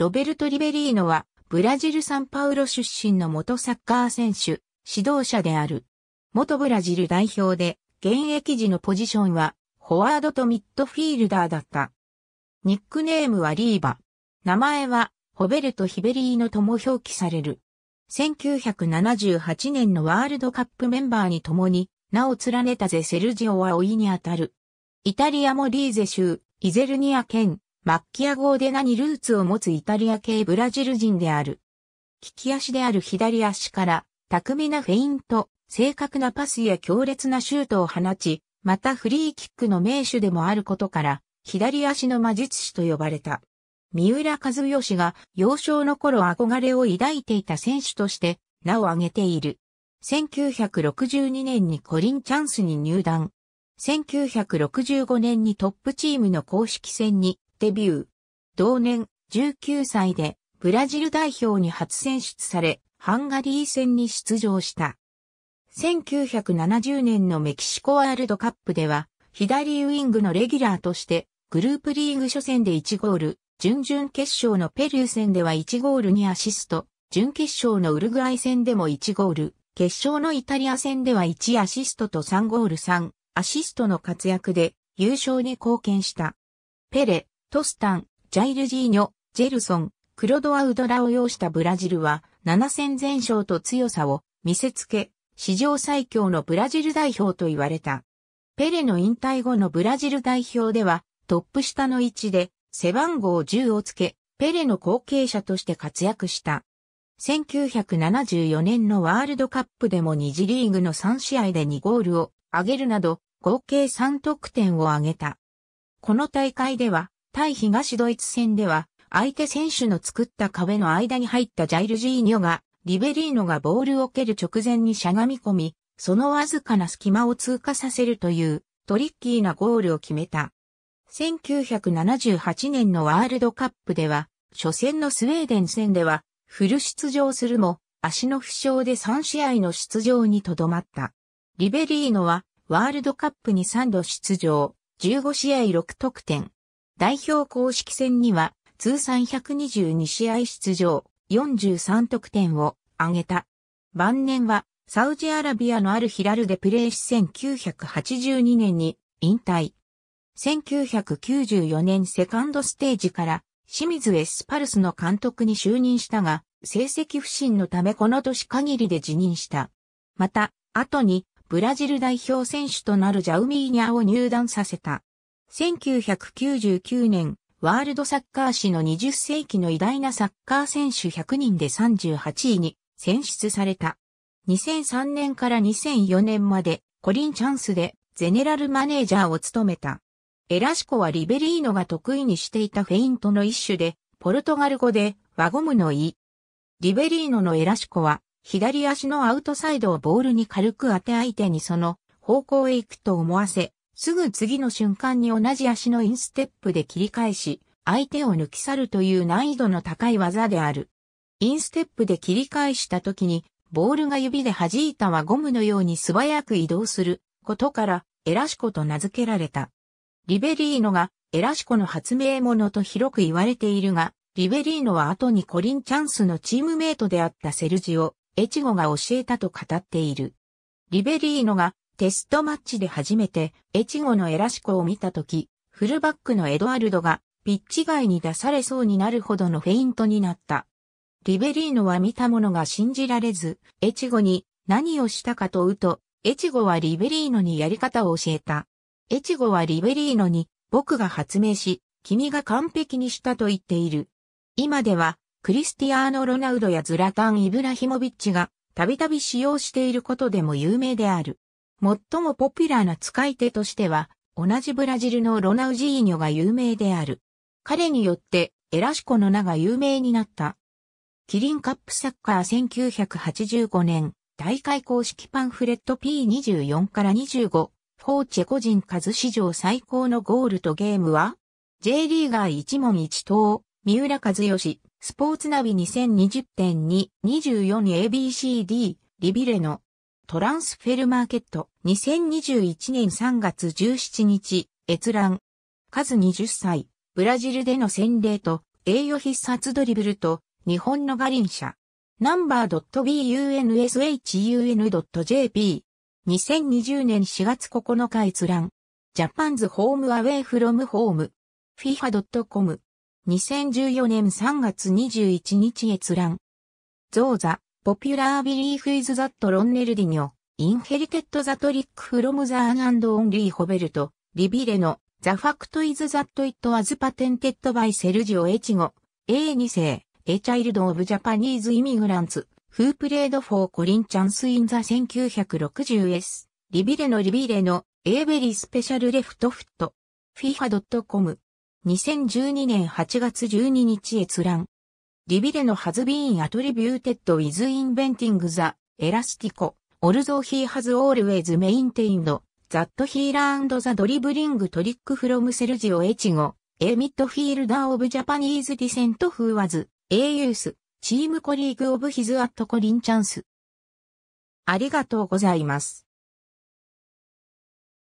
ロベルト・リベリーノは、ブラジル・サンパウロ出身の元サッカー選手、指導者である。元ブラジル代表で、現役時のポジションは、フォワードとミッドフィールダーだった。ニックネームはリーバ。名前は、ホベルト・ヒベリーノとも表記される。1978年のワールドカップメンバーに共に、名を連ねたゼ・セルジオは老いにあたる。イタリアもリーゼ州、イゼルニア県、マッキア号で何ルーツを持つイタリア系ブラジル人である。利き足である左足から、巧みなフェイント、正確なパスや強烈なシュートを放ち、またフリーキックの名手でもあることから、左足の魔術師と呼ばれた。三浦和義が幼少の頃憧れを抱いていた選手として名を挙げている。1962年にコリンチャンスに入団。1965年にトップチームの公式戦にデビュー。同年、19歳で、ブラジル代表に初選出され、ハンガリー戦に出場した。1970年のメキシコワールドカップでは、左ウィングのレギュラーとして、グループリーグ初戦で1ゴール、準々決勝のペルー戦では1ゴールにアシスト、準決勝のウルグアイ戦でも1ゴール、決勝のイタリア戦では1アシストと3ゴール3、アシストの活躍で優勝に貢献した。ペレ、トスタン、ジャイルジーニョ、ジェルソン、クロドアウドラを要したブラジルは7戦全勝と強さを見せつけ、史上最強のブラジル代表と言われた。ペレの引退後のブラジル代表ではトップ下の位置で背番号10をつけ、ペレの後継者として活躍した。1974年のワールドカップでも2次リーグの3試合で2ゴールを挙げるなど、合計3得点を挙げた。この大会では、対東ドイツ戦では、相手選手の作った壁の間に入ったジャイルジーニョが、リベリーノがボールを蹴る直前にしゃがみ込み、そのわずかな隙間を通過させるというトリッキーなゴールを決めた。1978年のワールドカップでは、初戦のスウェーデン戦では、フル出場するも、足の負傷で3試合の出場にとどまった。リベリーノは、ワールドカップに3度出場、15試合6得点、代表公式戦には通算122試合出場、43得点を挙げた。晩年はサウジアラビアのあるヒラルでプレーし1982年に引退。1994年セカンドステージから清水エスパルスの監督に就任したが、成績不振のためこの年限りで辞任した。また、後にブラジル代表選手となるジャウミーニャを入団させた。1999年、ワールドサッカー史の20世紀の偉大なサッカー選手100人で38位に選出された。2003年から2004年までコリンチャンスでゼネラルマネージャーを務めた。エラシコはリベリーノが得意にしていたフェイントの一種で、ポルトガル語で輪ゴムの意。リベリーノのエラシコは、左足のアウトサイドをボールに軽く当て相手にその方向へ行くと思わせ、すぐ次の瞬間に同じ足のインステップで切り返し、相手を抜き去るという難易度の高い技である。インステップで切り返した時に、ボールが指で弾いたはゴムのように素早く移動することから、エラシコと名付けられた。リベリーノがエラシコの発明者と広く言われているが、リベリーノは後にコリンチャンスのチームメイトであったセルジオ、エチゴが教えたと語っている。リベリーノがテストマッチで初めて、越後のエラシコを見たとき、フルバックのエドワルドが、ピッチ外に出されそうになるほどのフェイントになった。リベリーノは見たものが信じられず、越後に何をしたかとうと、越後はリベリーノにやり方を教えた。越後はリベリーノに、僕が発明し、君が完璧にしたと言っている。今では、クリスティアーノ・ロナウドやズラタン・イブラヒモビッチが、たびたび使用していることでも有名である。最もポピュラーな使い手としては、同じブラジルのロナウジーニョが有名である。彼によって、エラシコの名が有名になった。キリンカップサッカー1985年、大会公式パンフレット P24 から25、フォーチェ個人数史上最高のゴールとゲームは、J リーガー一問一答、三浦和義、スポーツナビ2020.2、24ABCD、リビレのトランスフェルマーケット2021年3月17日閲覧数20歳ブラジルでの洗礼と栄誉必殺ドリブルと日本のガリン社ナンバー .bunshun.jp 2020年4月9日閲覧ジャパンズホームアウェイフロムホーム fifa.com 2014年3月21日閲覧。ゾウザ、popular belief is that Ronaldinho inherited the trick from the one and only Roberto Ribire の The fact is that it was patented by Sergio Echigo A2 世 A child of Japanese immigrants who played for Corinthians in the 1960s リビレのリビレのエーベリスペシャルレフトフット FIFA.com 2012年8月12日閲覧リビレのハズビーンアトリビューテッドウィズインベンティングザ、エラスティコ、オルゾーヒーハズオールウェイズメインテインド、ザットヒーラーザドリブリングトリックフロムセルジオエチゴ、エミットフィールダーオブジャパニーズディセントフーワズ、エーユース、チームコリーグオブヒズアットコリンチャンス。ありがとうございます。